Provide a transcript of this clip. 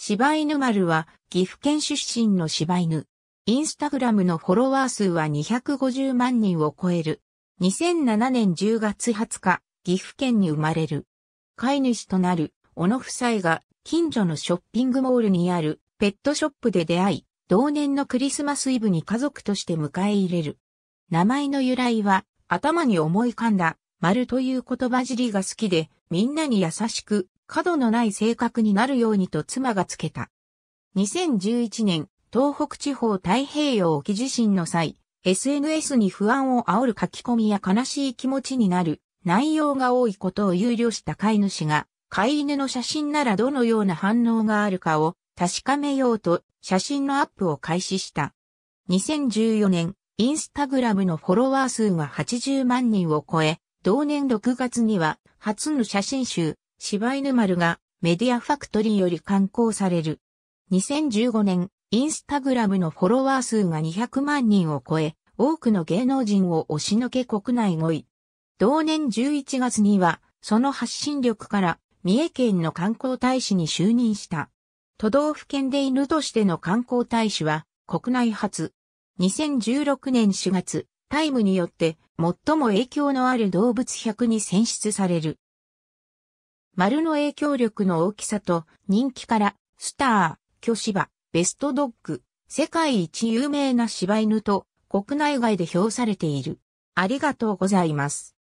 柴犬丸は岐阜県出身の柴犬。インスタグラムのフォロワー数は250万人を超える。2007年10月20日、岐阜県に生まれる。飼い主となる小野夫妻が近所のショッピングモールにあるペットショップで出会い、同年のクリスマスイブに家族として迎え入れる。名前の由来は頭に思い浮かんだ丸という言葉尻が好きでみんなに優しく角のない性格になるようにと妻がつけた。2011年、東北地方太平洋沖地震の際、SNS に不安を煽る書き込みや悲しい気持ちになる内容が多いことを憂慮した飼い主が、飼い犬の写真ならどのような反応があるかを確かめようと写真のアップを開始した。2014年、インスタグラムのフォロワー数が80万人を超え、同年6月には初の写真集、柴犬丸がメディアファクトリーより刊行される。2015年、インスタグラムのフォロワー数が200万人を超え、多くの芸能人を押しのけ国内5位。同年11月には、その発信力から、三重県の観光大使に就任した。都道府県で犬としての観光大使は、国内初。2016年4月、タイムによって、最も影響のある動物100に選出される。丸の影響力の大きさと人気から、スター、巨芝、ベストドッグ、世界一有名な柴犬と国内外で評されている。ありがとうございます。